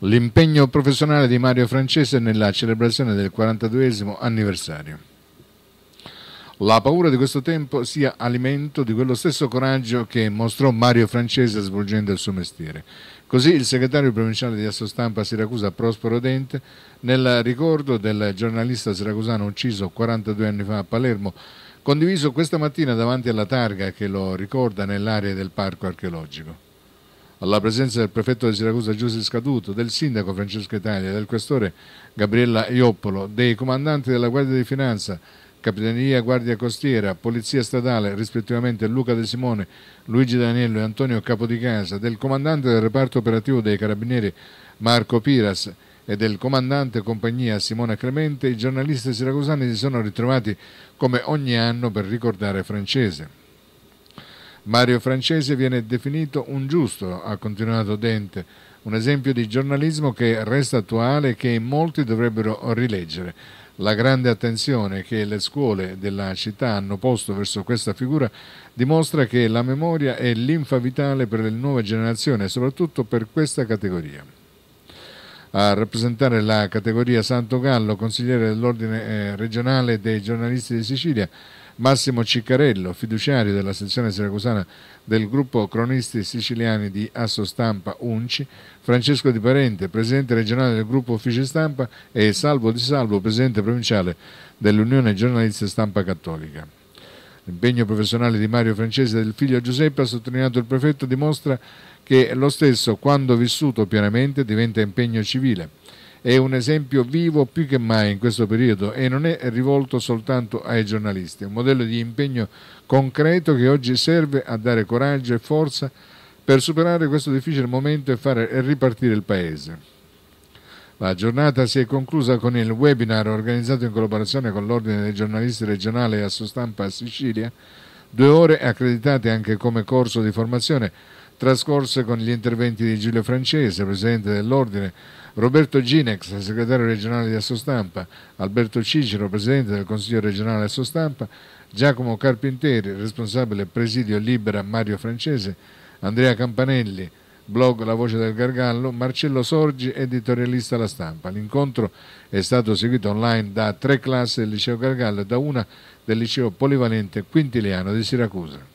L'impegno professionale di Mario Francese nella celebrazione del 42 anniversario. La paura di questo tempo sia alimento di quello stesso coraggio che mostrò Mario Francese svolgendo il suo mestiere. Così il segretario provinciale di Assostampa Siracusa Prospero Dente, nel ricordo del giornalista siracusano ucciso 42 anni fa a Palermo, condiviso questa mattina davanti alla targa che lo ricorda nell'area del parco archeologico alla presenza del prefetto di Siracusa Giuseppe Scaduto, del sindaco Francesco Italia, del questore Gabriella Ioppolo, dei comandanti della Guardia di Finanza, Capitania Guardia Costiera, Polizia Statale, rispettivamente Luca De Simone, Luigi Danello e Antonio Capodicasa, del comandante del reparto operativo dei Carabinieri Marco Piras e del comandante compagnia Simone Clemente, i giornalisti siracusani si sono ritrovati come ogni anno per ricordare Francese. Mario Francese viene definito un giusto, ha continuato Dente, un esempio di giornalismo che resta attuale e che molti dovrebbero rileggere. La grande attenzione che le scuole della città hanno posto verso questa figura dimostra che la memoria è linfa vitale per le nuove generazioni e soprattutto per questa categoria. A rappresentare la categoria Santo Gallo, consigliere dell'Ordine eh, regionale dei giornalisti di Sicilia, Massimo Ciccarello, fiduciario della sezione siracusana del gruppo cronisti siciliani di Asso Stampa UNCI, Francesco Di Parente, presidente regionale del gruppo Uffici Stampa e Salvo Di Salvo, presidente provinciale dell'Unione Giornalista Stampa Cattolica. L'impegno professionale di Mario Francese e del figlio Giuseppe, ha sottolineato il prefetto, dimostra che lo stesso, quando vissuto pienamente, diventa impegno civile è un esempio vivo più che mai in questo periodo e non è rivolto soltanto ai giornalisti, è un modello di impegno concreto che oggi serve a dare coraggio e forza per superare questo difficile momento e fare ripartire il Paese. La giornata si è conclusa con il webinar organizzato in collaborazione con l'Ordine dei giornalisti regionale e Assostampa Sicilia, due ore accreditate anche come corso di formazione trascorse con gli interventi di Giulio Francese, Presidente dell'Ordine, Roberto Ginex, Segretario regionale di Assostampa, Alberto Cicero, Presidente del Consiglio regionale di Assostampa, Giacomo Carpinteri, responsabile Presidio Libera Mario Francese, Andrea Campanelli, blog La Voce del Gargallo, Marcello Sorgi, editorialista La Stampa. L'incontro è stato seguito online da tre classi del Liceo Gargallo e da una del Liceo Polivalente Quintiliano di Siracusa.